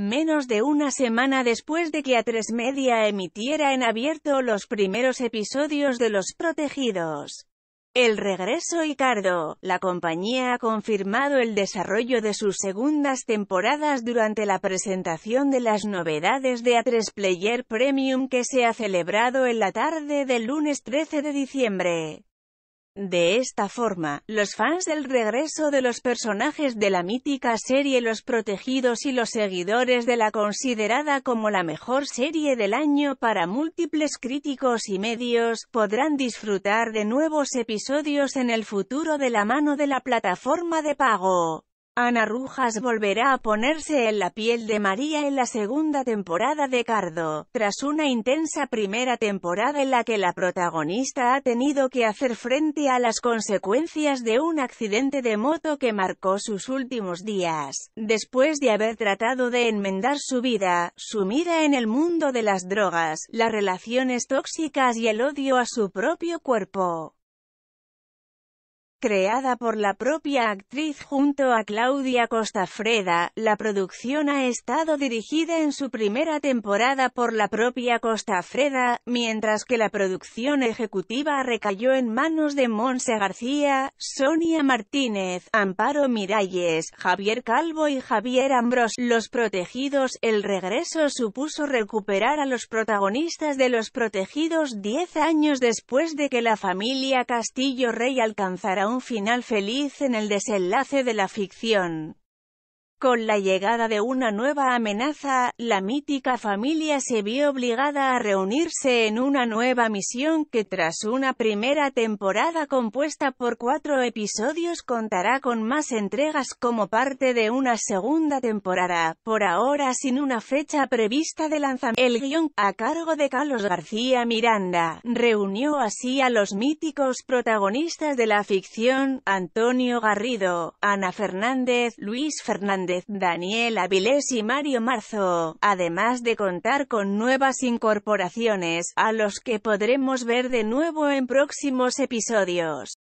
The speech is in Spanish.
Menos de una semana después de que A3 Media emitiera en abierto los primeros episodios de Los Protegidos. El regreso y cardo, la compañía ha confirmado el desarrollo de sus segundas temporadas durante la presentación de las novedades de A3 Player Premium que se ha celebrado en la tarde del lunes 13 de diciembre. De esta forma, los fans del regreso de los personajes de la mítica serie Los Protegidos y los seguidores de la considerada como la mejor serie del año para múltiples críticos y medios, podrán disfrutar de nuevos episodios en el futuro de la mano de la plataforma de pago. Ana Rujas volverá a ponerse en la piel de María en la segunda temporada de Cardo, tras una intensa primera temporada en la que la protagonista ha tenido que hacer frente a las consecuencias de un accidente de moto que marcó sus últimos días, después de haber tratado de enmendar su vida, sumida en el mundo de las drogas, las relaciones tóxicas y el odio a su propio cuerpo. Creada por la propia actriz junto a Claudia Costafreda, la producción ha estado dirigida en su primera temporada por la propia Costafreda, mientras que la producción ejecutiva recayó en manos de Monse García, Sonia Martínez, Amparo Miralles, Javier Calvo y Javier Ambros Los Protegidos, el regreso supuso recuperar a los protagonistas de Los Protegidos 10 años después de que la familia Castillo Rey alcanzara un final feliz en el desenlace de la ficción. Con la llegada de una nueva amenaza, la mítica familia se vio obligada a reunirse en una nueva misión que tras una primera temporada compuesta por cuatro episodios contará con más entregas como parte de una segunda temporada, por ahora sin una fecha prevista de lanzamiento. El guión, a cargo de Carlos García Miranda, reunió así a los míticos protagonistas de la ficción, Antonio Garrido, Ana Fernández, Luis Fernández, Daniel Avilés y Mario Marzo, además de contar con nuevas incorporaciones, a los que podremos ver de nuevo en próximos episodios.